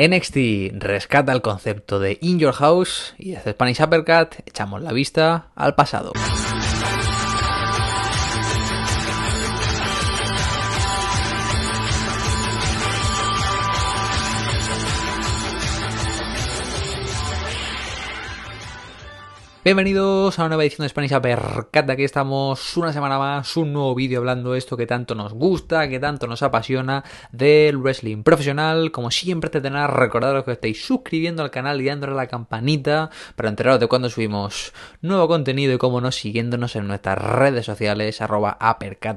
NXT rescata el concepto de In Your House y desde Spanish Uppercut echamos la vista al pasado. Bienvenidos a una nueva edición de Spanish Apercata. Aquí estamos una semana más, un nuevo vídeo hablando de esto que tanto nos gusta, que tanto nos apasiona del wrestling profesional. Como siempre, te tenéis recordaros que estáis suscribiendo al canal y dándole a la campanita para enteraros de cuando subimos nuevo contenido y, cómo no, siguiéndonos en nuestras redes sociales, arroba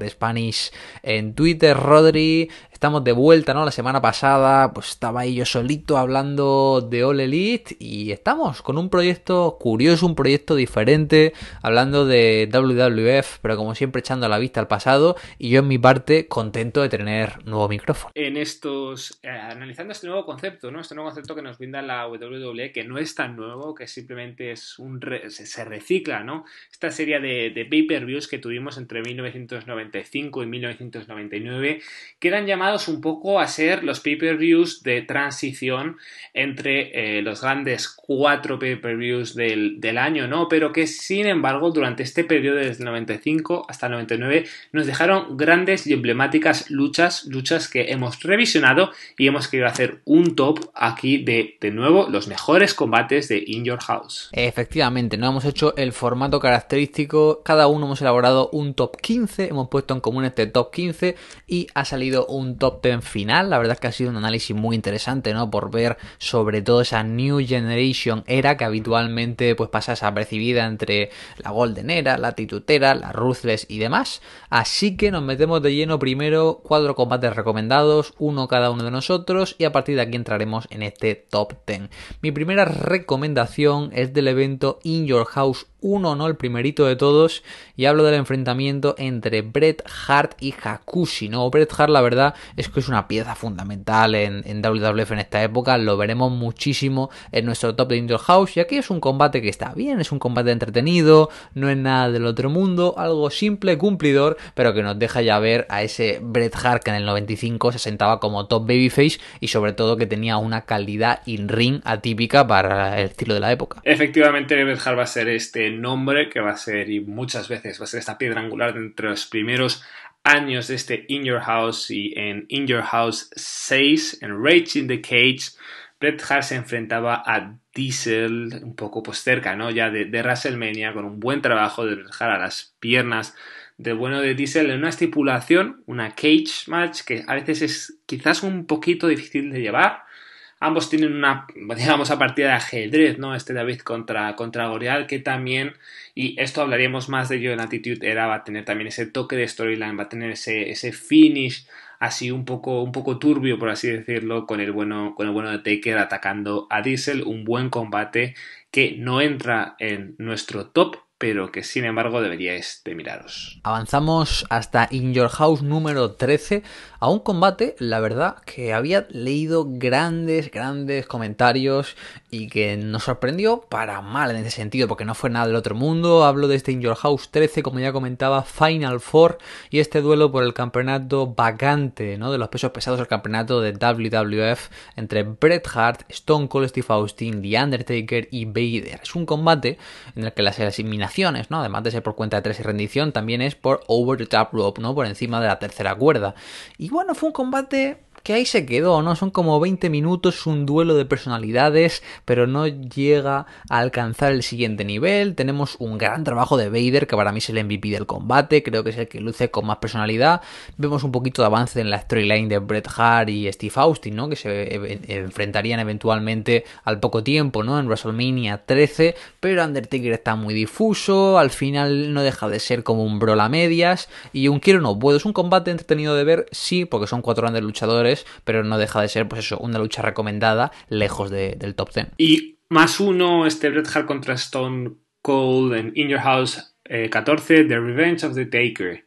Spanish en Twitter, Rodri, Estamos de vuelta, ¿no? La semana pasada pues estaba ahí yo solito hablando de All Elite y estamos con un proyecto curioso, un proyecto diferente, hablando de WWF, pero como siempre echando la vista al pasado y yo en mi parte contento de tener nuevo micrófono. En estos, eh, analizando este nuevo concepto, ¿no? Este nuevo concepto que nos brinda la WWE, que no es tan nuevo, que simplemente es un se, recicla, ¿no? Esta serie de, de pay-per-views que tuvimos entre 1995 y 1999, eran llamados un poco a ser los pay-per-views de transición entre eh, los grandes cuatro pay-per-views del, año, ¿no? Pero que sin embargo durante este periodo desde 95 hasta 99 nos dejaron grandes y emblemáticas luchas, luchas que hemos revisionado y hemos querido hacer un top aquí de, de nuevo, los mejores combates de In Your House. Efectivamente, no hemos hecho el formato característico, cada uno hemos elaborado un top 15, hemos puesto en común este top 15 y ha salido un top 10 final. La verdad es que ha sido un análisis muy interesante, ¿no? Por ver sobre todo esa New Generation era que habitualmente pues pasa desapercibida entre la Golden Era, la Titutera, la Ruthless y demás. Así que nos metemos de lleno primero cuatro combates recomendados, uno cada uno de nosotros y a partir de aquí entraremos en este top 10. Mi primera recomendación es del evento In Your House 1 ¿no? El primerito de todos. Y hablo del enfrentamiento entre Bret Hart y Hakushi, ¿no? Bret Hart, la verdad, es que es una pieza fundamental en, WWF en esta época. Lo veremos muchísimo en nuestro top de House. Y aquí es un combate que está bien, es un combate entretenido, no es nada del otro mundo, algo simple, cumplidor, pero que nos deja ya ver a ese Bret Hart que en el 95 se sentaba como top babyface y sobre todo que tenía una calidad in-ring atípica para el estilo de la época. Efectivamente, Bret Hart va a ser este nombre que va a ser y muchas veces va a ser esta piedra angular entre los primeros años de este In Your House y en In Your House 6, en Rage in the Cage, Bret Hart se enfrentaba a Diesel un poco pues cerca, ¿no? Ya de, de WrestleMania, con un buen trabajo de dejar a las piernas de bueno de Diesel en una estipulación, una cage match, que a veces es quizás un poquito difícil de llevar, Ambos tienen una, digamos, a partida de ajedrez, ¿no? Este David contra, contra Boreal, que también, y esto hablaríamos más de ello en Attitude Era, va a tener también ese toque de storyline, va a tener ese, ese finish así un poco, un poco turbio, por así decirlo, con el bueno, con el bueno de Taker atacando a Diesel. Un buen combate que no entra en nuestro top, pero que sin embargo deberíais de este miraros. Avanzamos hasta In Your House número 13, a un combate, la verdad, que había leído grandes, grandes comentarios y que nos sorprendió para mal en ese sentido, porque no fue nada del otro mundo. Hablo de este In Your House 13, como ya comentaba, Final Four y este duelo por el campeonato vacante, ¿no? De los pesos pesados el campeonato de WWF entre Bret Hart, Stone Cold Steve Austin, The Undertaker y Vader. Es un combate en el que las eliminaciones Además de ser por cuenta de tres y rendición, también es por over the top rope, ¿no? Por encima de la tercera cuerda. Y bueno, fue un combate que ahí se quedó, ¿no? Son como 20 minutos, un duelo de personalidades, pero no llega a alcanzar el siguiente nivel. Tenemos un gran trabajo de Vader, que para mí es el MVP del combate, creo que es el que luce con más personalidad. Vemos un poquito de avance en la storyline de Bret Hart y Steve Austin, ¿no? Que se e-, e-, enfrentarían eventualmente al poco tiempo, ¿no? En WrestleMania 13, pero Undertaker está muy difuso, al final no deja de ser como un brola medias, y un quiero no puedo. Es un combate entretenido de ver, sí, porque son cuatro grandes luchadores pero no deja de ser, pues eso, una lucha recomendada lejos del top 10. Y más uno, este Bret Hart contra Stone Cold en In Your House 14, eh, The Revenge of the Taker.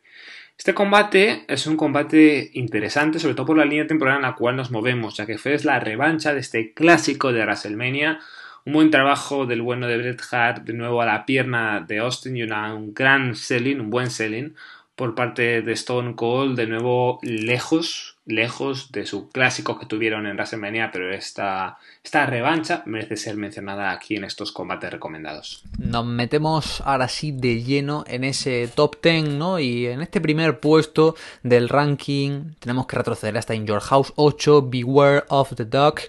Este combate es un combate interesante, sobre todo por la línea temporal en la cual nos movemos, ya que fue la revancha de este clásico de WrestleMania. Un buen trabajo del bueno de Bret Hart, de nuevo a la pierna de Austin y un gran selling, un buen selling por parte de Stone Cold, de nuevo lejos lejos de su clásico que tuvieron en WrestleMania, pero esta, esta revancha merece ser mencionada aquí en estos combates recomendados. Nos metemos ahora sí de lleno en ese top 10, ¿no? Y en este primer puesto del ranking tenemos que retroceder hasta In Your House 8, Beware of the Duck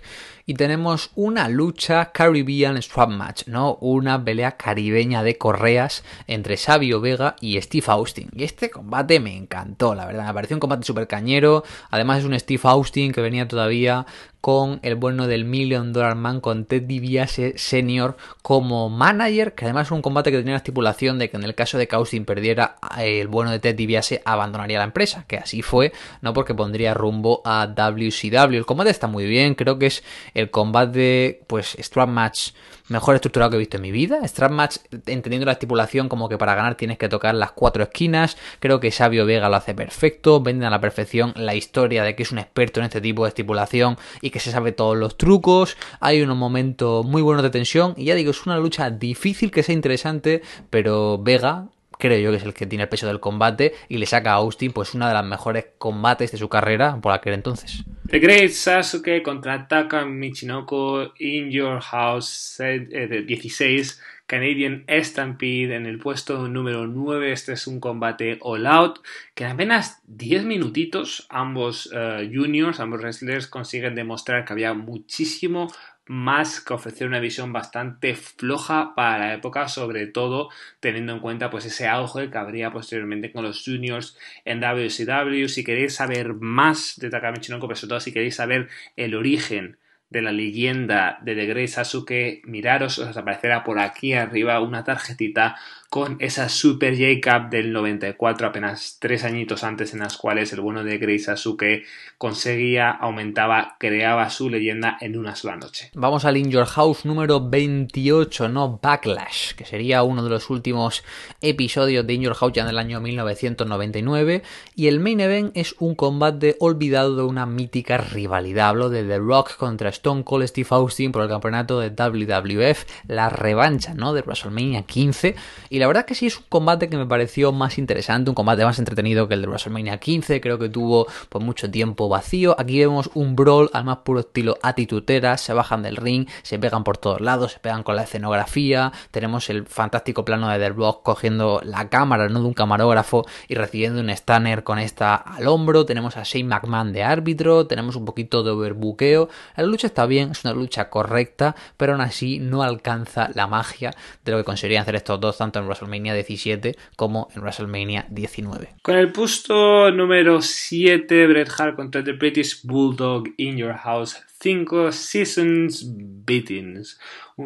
y tenemos una lucha Caribbean Strap Match, ¿no? Una pelea caribeña de correas entre Sabio Vega y Steve Austin. Y este combate me encantó, la verdad. Me pareció un combate súper cañero. Además es un Steve Austin que venía todavía con el bueno del Million Dollar Man, con Ted DiBiase Senior como manager, que además es un combate que tenía la estipulación de que en el caso de que perdiera, eh, el bueno de Ted DiBiase abandonaría la empresa, que así fue, no porque pondría rumbo a WCW. El combate está muy bien, creo que es el combate, pues, strap match mejor estructurado que he visto en mi vida. Strap match, entendiendo la estipulación como que para ganar tienes que tocar las cuatro esquinas. Creo que Sabio Vega lo hace perfecto. Venden a la perfección la historia de que es un experto en este tipo de estipulación y que se sabe todos los trucos. Hay unos momentos muy buenos de tensión. Y ya digo, es una lucha difícil que sea interesante, pero Vega creo yo que es el que tiene el peso del combate y le saca a Austin pues una de las mejores combates de su carrera por aquel entonces. The Great Sasuke contraataca Michinoko In Your House eh, de 16, Canadian Stampede en el puesto número 9. Este es un combate all out que en apenas 10 minutitos ambos eh, juniors, ambos wrestlers consiguen demostrar que había muchísimo más que ofrecer una visión bastante floja para la época, sobre todo teniendo en cuenta pues ese auge que habría posteriormente con los juniors en WCW. Si queréis saber más de Takami Chinoku, pero sobre todo si queréis saber el origen de la leyenda de The Great Sasuke, miraros, os aparecerá por aquí arriba una tarjetita con esa Super J-Cup del 94, apenas tres añitos antes, en las cuales el bueno de Grace Sasuke conseguía, aumentaba, creaba su leyenda en una sola noche. Vamos al In Your House número 28, no Backlash, que sería uno de los últimos episodios de In Your House ya en el año 1999, y el main event es un combate olvidado de una mítica rivalidad. Hablo de The Rock contra Stone Cold Steve Austin por el campeonato de WWF, la revancha, ¿no? De WrestleMania 15. Y y la verdad que sí es un combate que me pareció más interesante, un combate más entretenido que el de WrestleMania 15, creo que tuvo pues, mucho tiempo vacío. Aquí vemos un brawl al más puro estilo atitutera, se bajan del ring, se pegan por todos lados, se pegan con la escenografía, tenemos el fantástico plano de The Block cogiendo la cámara, no de un camarógrafo, y recibiendo un stunner con esta al hombro, tenemos a Shane McMahon de árbitro, tenemos un poquito de overbuqueo, la lucha está bien, es una lucha correcta, pero aún así no alcanza la magia de lo que conseguirían hacer estos dos, tanto en WrestleMania 17 como en WrestleMania 19. Con el puesto número 7, Bret Hart contra The British Bulldog in Your House 5 Seasons Beatings,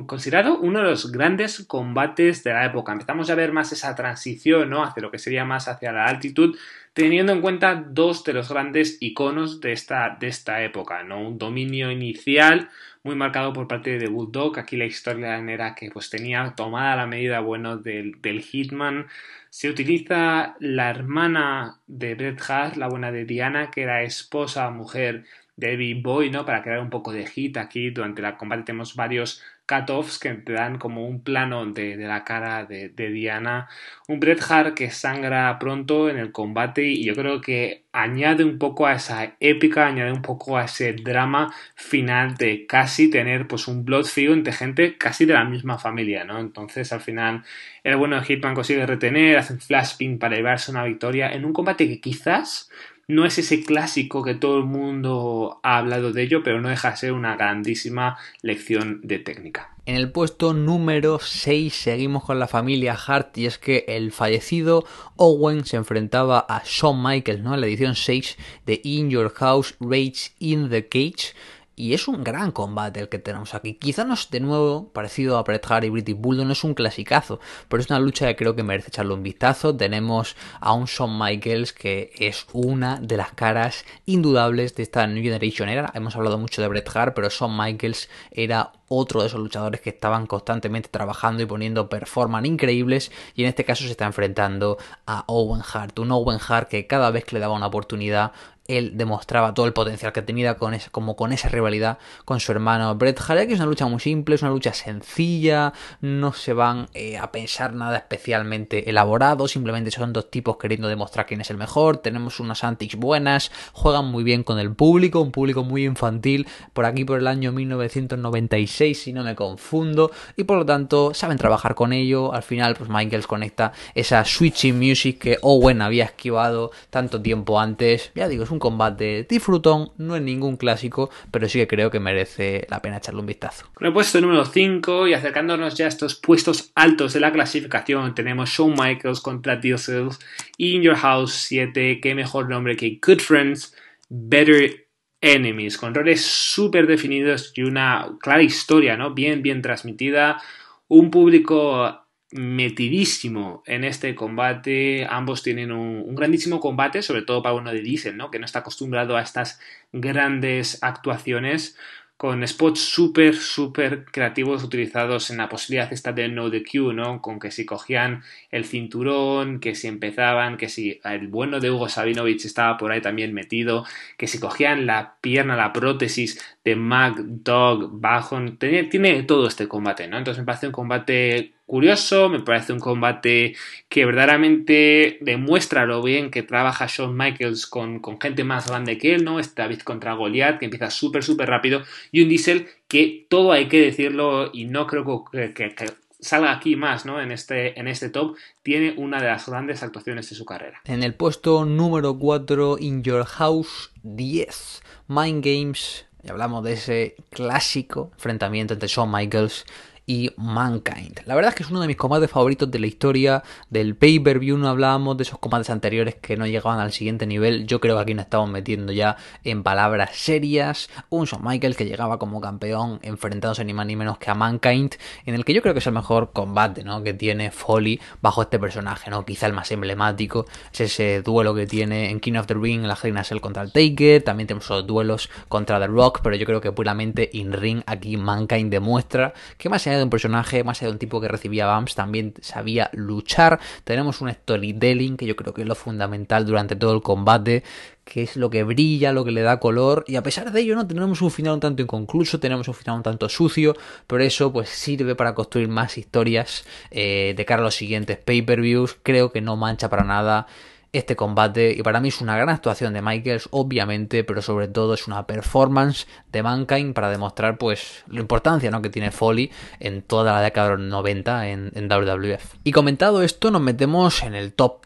considerado uno de los grandes combates de la época. Empezamos a ver más esa transición ¿no? hacia lo que sería más hacia la altitud, teniendo en cuenta dos de los grandes iconos de esta, de esta época, ¿no? un dominio inicial muy marcado por parte de Bulldog. Aquí la historia era que pues, tenía tomada la medida bueno del, Hitman. Se utiliza la hermana de Bret Hart, la buena de Diana, que era esposa, mujer de Big Boy, ¿no? Para crear un poco de hit aquí. Durante la combate tenemos varios cut que te dan como un plano de, la cara de, Diana. Un Bret Hart que sangra pronto en el combate y yo creo que añade un poco a esa épica, añade un poco a ese drama final de casi tener pues un Blood Feud entre gente casi de la misma familia, ¿no? Entonces al final el bueno de Hitman consigue retener, hace un flashpin para llevarse una victoria en un combate que quizás no es ese clásico que todo el mundo ha hablado de ello, pero no deja de ser una grandísima lección de técnica. En el puesto número 6 seguimos con la familia Hart y es que el fallecido Owen se enfrentaba a Shawn Michaels ¿no? en la edición 6 de In Your House Rage in the Cage y es un gran combate el que tenemos aquí. Quizá no es de nuevo parecido a Bret Hart y British Bulldog, no es un clasicazo, pero es una lucha que creo que merece echarle un vistazo. Tenemos a un Shawn Michaels que es una de las caras indudables de esta New Generation Era. Hemos hablado mucho de Bret Hart, pero Shawn Michaels era otro de esos luchadores que estaban constantemente trabajando y poniendo performance increíbles y en este caso se está enfrentando a Owen Hart, un Owen Hart que cada vez que le daba una oportunidad él demostraba todo el potencial que tenía con ese, como con esa rivalidad con su hermano Bret Hart, que es una lucha muy simple, es una lucha sencilla, no se van eh, a pensar nada especialmente elaborado, simplemente son dos tipos queriendo demostrar quién es el mejor, tenemos unas antics buenas, juegan muy bien con el público, un público muy infantil, por aquí por el año 1996 si no me confundo, y por lo tanto saben trabajar con ello, al final pues Michaels conecta esa switching music que Owen había esquivado tanto tiempo antes, ya digo, es un combate disfrutón, no es ningún clásico, pero sí que creo que merece la pena echarle un vistazo. Con el puesto número 5 y acercándonos ya a estos puestos altos de la clasificación, tenemos Shawn Michaels contra Diesel, In Your House 7, qué mejor nombre que Good Friends, Better Enemies, con roles súper definidos y una clara historia, ¿no? Bien, bien transmitida. Un público metidísimo en este combate. Ambos tienen un, grandísimo combate, sobre todo para uno de Diesel, ¿no? que no está acostumbrado a estas grandes actuaciones con spots súper, súper creativos utilizados en la posibilidad esta de no de Q, ¿no? Con que si cogían el cinturón, que si empezaban, que si el bueno de Hugo Sabinovich estaba por ahí también metido, que si cogían la pierna, la prótesis de Mac, Dog, Bajon, tiene, todo este combate, ¿no? Entonces me parece un combate curioso, me parece un combate que verdaderamente demuestra lo bien que trabaja Shawn Michaels con, con gente más grande que él, ¿no? Está vez contra Goliath, que empieza súper, súper rápido, y un Diesel que todo hay que decirlo y no creo que, salga aquí más, ¿no? En este, en este top, tiene una de las grandes actuaciones de su carrera. En el puesto número 4, In Your House 10, Mind Games. Y hablamos de ese clásico enfrentamiento entre Shawn Michaels y Mankind. La verdad es que es uno de mis combates favoritos de la historia del pay-per-view. No hablábamos de esos combates anteriores que no llegaban al siguiente nivel. Yo creo que aquí nos estamos metiendo ya en palabras serias. Un Shawn Michaels que llegaba como campeón enfrentándose ni más ni menos que a Mankind, en el que yo creo que es el mejor combate que tiene Foley bajo este personaje. ¿no? Quizá el más emblemático es ese duelo que tiene en King of the Ring, la es Cell contra el Taker. También tenemos los duelos contra The Rock, pero yo creo que puramente in-ring aquí Mankind demuestra que más de un personaje, más allá de un tipo que recibía bumps, también sabía luchar. Tenemos un storytelling que yo creo que es lo fundamental durante todo el combate, que es lo que brilla, lo que le da color, y a pesar de ello no tenemos un final un tanto inconcluso, tenemos un final un tanto sucio, pero eso pues sirve para construir más historias eh, de cara a los siguientes pay-per-views, creo que no mancha para nada este combate y para mí es una gran actuación de Michaels, obviamente, pero sobre todo es una performance de Mankind para demostrar pues la importancia ¿no? que tiene Foley en toda la década de los 90 en, en WWF. Y comentado esto nos metemos en el top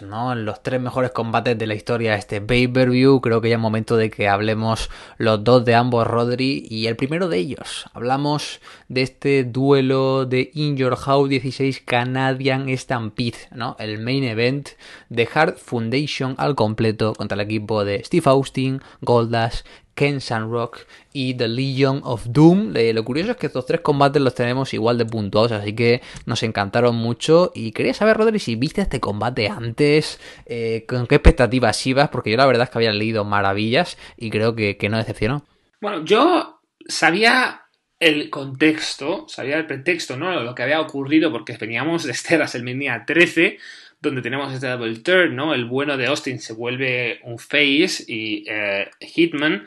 ¿no? En los tres mejores combates de la historia este pay-per-view, creo que ya es momento de que hablemos los dos de ambos, Rodri, y el primero de ellos. Hablamos de este duelo de In Your House 16 Canadian Stampede, ¿no? El main event de Hard Foundation al completo contra el equipo de Steve Austin, Goldas Ken Rock y The Legion of Doom. Eh, lo curioso es que estos tres combates los tenemos igual de puntuados, así que nos encantaron mucho. Y quería saber, Rodri, si viste este combate antes, eh, con qué expectativas ibas, porque yo la verdad es que había leído maravillas y creo que, no decepcionó. Bueno, yo sabía el contexto, sabía el pretexto, ¿no? Lo que había ocurrido, porque veníamos de Esteras el día 13, donde tenemos este double turn, ¿no? El bueno de Austin se vuelve un face y eh, Hitman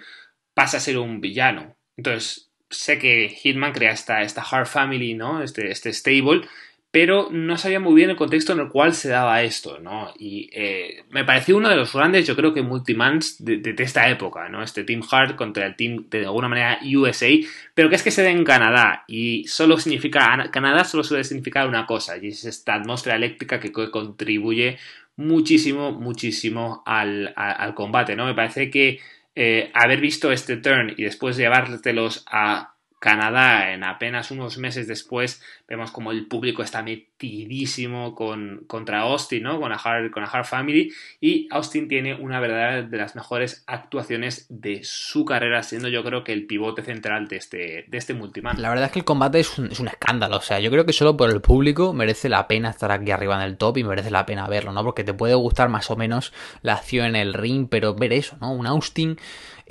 pasa a ser un villano. Entonces, sé que Hitman crea esta, esta Hard Family, ¿no? Este, este stable pero no sabía muy bien el contexto en el cual se daba esto, ¿no? Y eh, me pareció uno de los grandes, yo creo que multimans de, de, esta época, ¿no? Este Team Hard contra el Team de alguna manera USA, pero que es que se da en Canadá y solo significa, Canadá solo suele significar una cosa, y es esta atmósfera eléctrica que contribuye muchísimo, muchísimo al, combate, ¿no? Me parece que eh, haber visto este turn y después llevártelos a Canadá en apenas unos meses después vemos como el público está metidísimo con, contra Austin, ¿no? Con la, Hard, Family y Austin tiene una verdad de las mejores actuaciones de su carrera, siendo yo creo que el pivote central de este, de este multiman. La verdad es que el combate es un, es un escándalo, o sea, yo creo que solo por el público merece la pena estar aquí arriba en el top y merece la pena verlo, ¿no? Porque te puede gustar más o menos la acción en el ring, pero ver eso, ¿no? Un Austin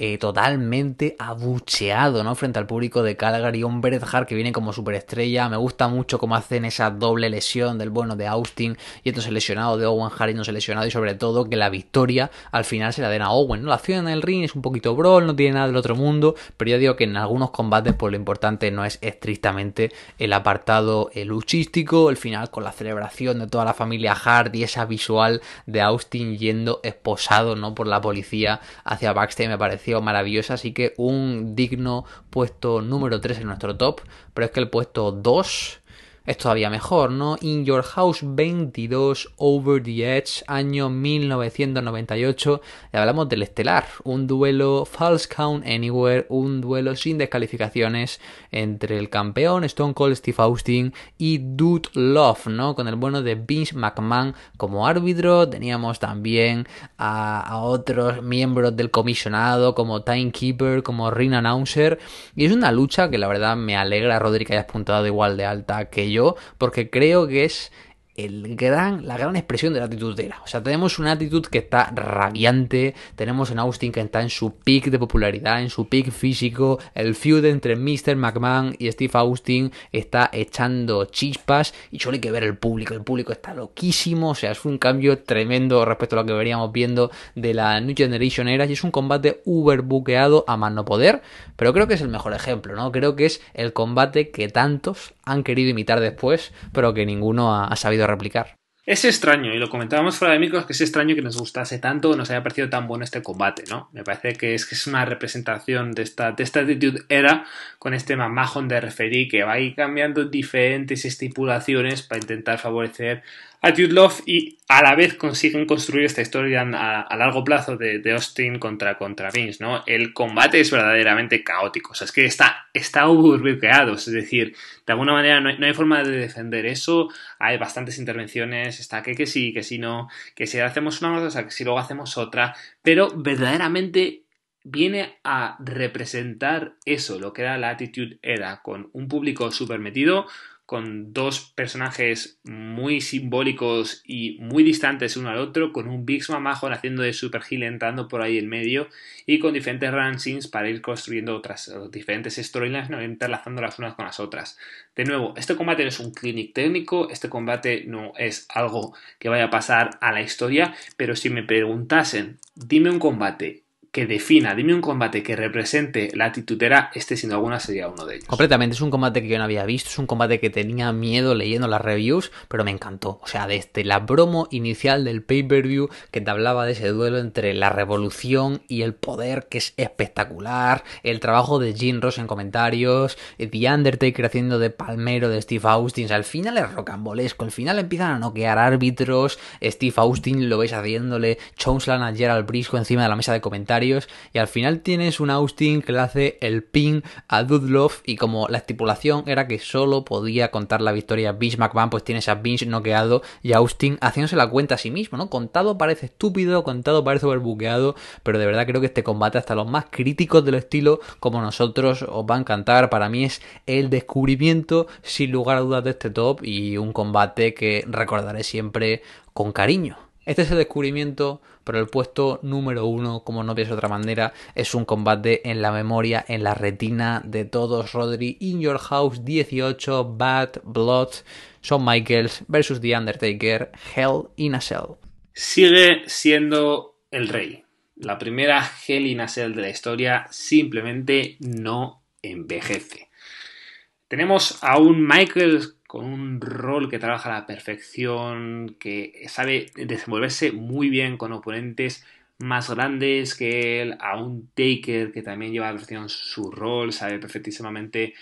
eh, totalmente abucheado, ¿no? Frente al público de Calgary, un Bret Hart que viene como superestrella, me gusta mucho cómo hacen esa doble lesión del bueno de Austin y entonces lesionado de Owen Hart y no lesionado y sobre todo que la victoria al final se la den a Owen, ¿no? La acción en el ring es un poquito brawl, no tiene nada del otro mundo, pero yo digo que en algunos combates por pues lo importante no es estrictamente el apartado eh, luchístico, el final con la celebración de toda la familia Hart y esa visual de Austin yendo esposado, ¿no? Por la policía hacia Baxter me pareció maravillosa, así que un digno puesto número 3 en nuestro top, pero es que el puesto 2 es todavía mejor, ¿no? In Your House 22 Over the Edge, año 1998. Y hablamos del estelar, un duelo false count anywhere, un duelo sin descalificaciones entre el campeón Stone Cold Steve Austin y Dude Love, ¿no? Con el bueno de Vince McMahon como árbitro. Teníamos también a, otros miembros del comisionado como Timekeeper, como Ring Announcer. Y es una lucha que la verdad me alegra, Rodri, que hayas puntado igual de alta que yo yo, porque creo que es gran, la gran expresión de la actitud de era. O sea, tenemos una actitud que está radiante, tenemos en Austin que está en su pick de popularidad, en su pick físico, el feud entre Mr. McMahon y Steve Austin está echando chispas y solo hay que ver el público, el público está loquísimo, o sea, es un cambio tremendo respecto a lo que veníamos viendo de la New Generation era y es un combate uber buqueado a mano poder, pero creo que es el mejor ejemplo, ¿no? Creo que es el combate que tantos han querido imitar después, pero que ninguno ha sabido replicar. Es extraño, y lo comentábamos fuera de micros, que es extraño que nos gustase tanto o nos haya parecido tan bueno este combate, ¿no? Me parece que es que es una representación de esta, de esta actitud era con este mamajón de referí que va a ir cambiando diferentes estipulaciones para intentar favorecer Attitude Love y a la vez consiguen construir esta historia a, largo plazo de, Austin contra, contra Vince, ¿no? El combate es verdaderamente caótico, o sea, es que está, está es decir, de alguna manera no hay, forma de defender eso, hay bastantes intervenciones, está que que sí, que si no, que si hacemos una cosa, que si luego hacemos otra, pero verdaderamente viene a representar eso, lo que era la Attitude Era, con un público súper metido, con dos personajes muy simbólicos y muy distantes uno al otro, con un Big majo haciendo de Super heal entrando por ahí en medio y con diferentes rancings para ir construyendo otras diferentes storylines, no interlazando las unas con las otras. De nuevo, este combate no es un clinic técnico, este combate no es algo que vaya a pasar a la historia, pero si me preguntasen, dime un combate que defina, dime un combate que represente la titutera, este sin alguna sería uno de ellos. Completamente, es un combate que yo no había visto, es un combate que tenía miedo leyendo las reviews, pero me encantó. O sea, desde la bromo inicial del pay-per-view que te hablaba de ese duelo entre la revolución y el poder, que es espectacular, el trabajo de Jim Ross en comentarios, eh, The Undertaker haciendo de palmero de Steve Austin, o sea, al final es rocambolesco, al final empiezan a noquear árbitros, Steve Austin lo ves haciéndole Chonslan a Gerald Brisco encima de la mesa de comentarios, y al final tienes un Austin que le hace el pin a Dudloff y como la estipulación era que solo podía contar la victoria Vince McMahon, pues tienes a Vince noqueado y Austin haciéndose la cuenta a sí mismo, ¿no? Contado parece estúpido, contado parece overbuqueado, pero de verdad creo que este combate hasta los más críticos del estilo como nosotros os va a encantar, para mí es el descubrimiento sin lugar a dudas de este top y un combate que recordaré siempre con cariño. Este es el descubrimiento, pero el puesto número uno, como no pienso de otra manera, es un combate en la memoria, en la retina de todos. Rodri, In Your House 18, Bad Blood, son Michaels versus The Undertaker, Hell in a Cell. Sigue siendo el rey. La primera Hell in a Cell de la historia simplemente no envejece. Tenemos a un Michaels con un rol que trabaja a la perfección, que sabe desenvolverse muy bien con oponentes más grandes que él, a un Taker que también lleva a la perfección su rol, sabe perfectísimamente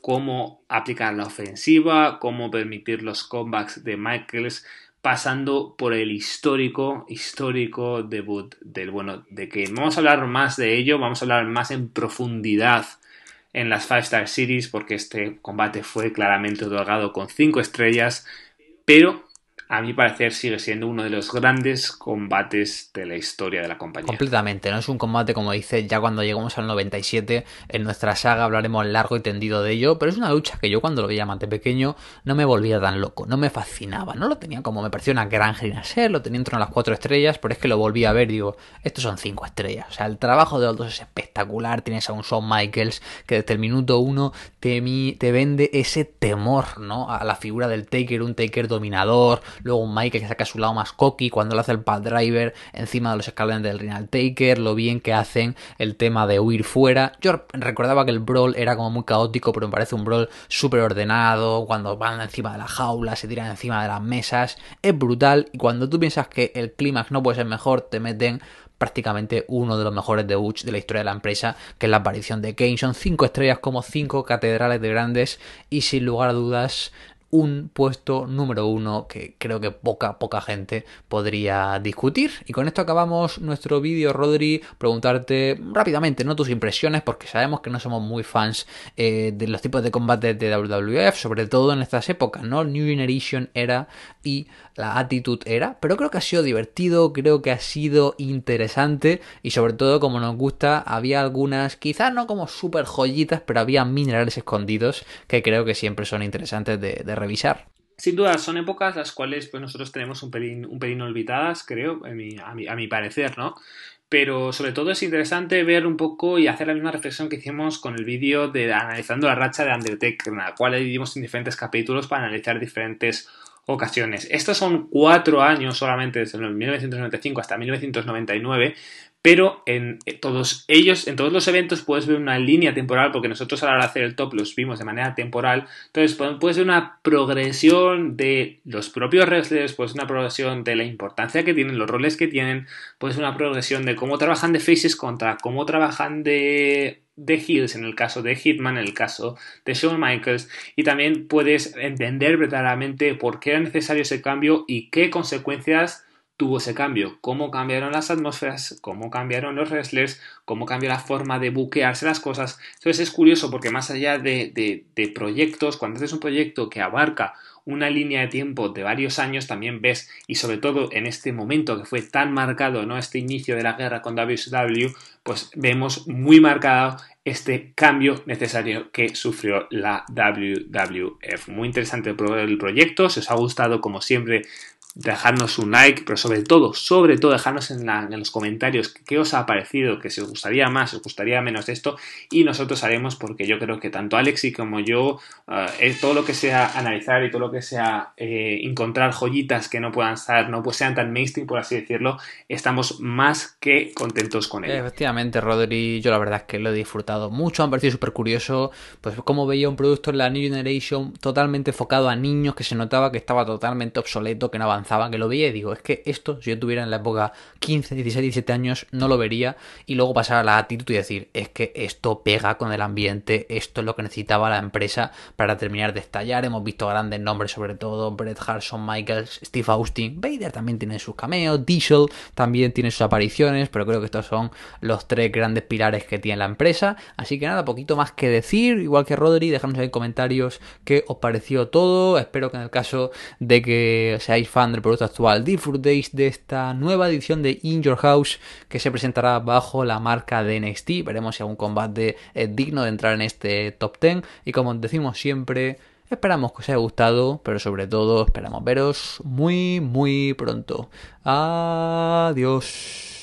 cómo aplicar la ofensiva, cómo permitir los comebacks de Michaels, pasando por el histórico, histórico debut del bueno de que Vamos a hablar más de ello, vamos a hablar más en profundidad en las Five Star Series porque este combate fue claramente otorgado con 5 estrellas, pero a mi parecer sigue siendo uno de los grandes combates de la historia de la compañía. Completamente, no es un combate como dice, ya cuando llegamos al 97 en nuestra saga hablaremos largo y tendido de ello, pero es una lucha que yo cuando lo veía más de pequeño no me volvía tan loco, no me fascinaba, no lo tenía como me parecía una gran ser lo tenía entre las cuatro estrellas, pero es que lo volví a ver digo, estos son cinco estrellas, o sea, el trabajo de los dos es espectacular, tienes a un Shawn Michaels que desde el minuto uno te, te vende ese temor, ¿no? A la figura del Taker, un Taker dominador, Luego un Mike que saca su lado más cocky cuando lo hace el pad driver encima de los escalones del Real Taker, lo bien que hacen el tema de huir fuera. Yo recordaba que el brawl era como muy caótico, pero me parece un brawl súper ordenado, cuando van encima de la jaula, se tiran encima de las mesas, es brutal y cuando tú piensas que el clímax no puede ser mejor, te meten prácticamente uno de los mejores debuts de la historia de la empresa, que es la aparición de Kane. Son cinco estrellas como cinco catedrales de grandes y sin lugar a dudas un puesto número uno que creo que poca, poca gente podría discutir. Y con esto acabamos nuestro vídeo, Rodri, preguntarte rápidamente, ¿no? Tus impresiones, porque sabemos que no somos muy fans eh, de los tipos de combates de WWF, sobre todo en estas épocas, ¿no? New Generation era y la actitud era, pero creo que ha sido divertido, creo que ha sido interesante y sobre todo como nos gusta, había algunas, quizás no como súper joyitas, pero había minerales escondidos que creo que siempre son interesantes de, de revisar. Sin duda, son épocas las cuales pues, nosotros tenemos un pelín, un olvidadas, creo, a mi, parecer, ¿no? pero sobre todo es interesante ver un poco y hacer la misma reflexión que hicimos con el vídeo de analizando la racha de Undertaker, en la cual dividimos en diferentes capítulos para analizar diferentes ocasiones. Estos son cuatro años solamente, desde 1995 hasta 1999, pero en eh, todos ellos, en todos los eventos puedes ver una línea temporal, porque nosotros a la hora de hacer el top los vimos de manera temporal, entonces puedes ver una progresión de los propios wrestlers, ver una progresión de la importancia que tienen, los roles que tienen, puedes ver una progresión de cómo trabajan de faces contra cómo trabajan de de Hills, en el caso de Hitman, en el caso de Shawn Michaels, y también puedes entender verdaderamente por qué era necesario ese cambio y qué consecuencias tuvo ese cambio, cómo cambiaron las atmósferas, cómo cambiaron los wrestlers, cómo cambió la forma de buquearse las cosas. Entonces es curioso porque más allá de, proyectos, cuando haces un proyecto que abarca una línea de tiempo de varios años también ves, y sobre todo en este momento que fue tan marcado, ¿no? Este inicio de la guerra con WCW, pues vemos muy marcado este cambio necesario que sufrió la WWF. Muy interesante el proyecto, si os ha gustado como siempre dejarnos un like, pero sobre todo, sobre todo, dejadnos en, los comentarios qué os ha parecido, que si os gustaría más, os gustaría menos de esto, y nosotros haremos, porque yo creo que tanto Alexi como yo, eh, eh, todo lo que sea analizar y todo lo que sea eh, encontrar joyitas que no puedan estar, no pues sean tan mainstream, por así decirlo, estamos más que contentos con ello. Efectivamente, Rodri, yo la verdad es que lo he disfrutado mucho, me ha parecido súper curioso, pues como veía un producto en la New Generation totalmente enfocado a niños, que se notaba que estaba totalmente obsoleto, que no avanzaba que lo veía y digo, es que esto, si yo tuviera en la época 15, 16, 17 años, no lo vería y luego pasar a la actitud y decir, es que esto pega con el ambiente, esto es lo que necesitaba la empresa para terminar de estallar. Hemos visto grandes nombres, sobre todo Bret Hart, Michaels, Steve Austin, Vader también tiene sus cameos, Diesel también tiene sus apariciones, pero creo que estos son los tres grandes pilares que tiene la empresa. Así que nada, poquito más que decir, igual que Rodri, dejadnos en comentarios que os pareció todo. Espero que en el caso de que seáis fan de el producto actual. Disfrutéis de esta nueva edición de In Your House que se presentará bajo la marca de NXT. Veremos si algún combate es eh, digno de entrar en este top 10. Y como decimos siempre, esperamos que os haya gustado, pero sobre todo esperamos veros muy, muy pronto. Adiós.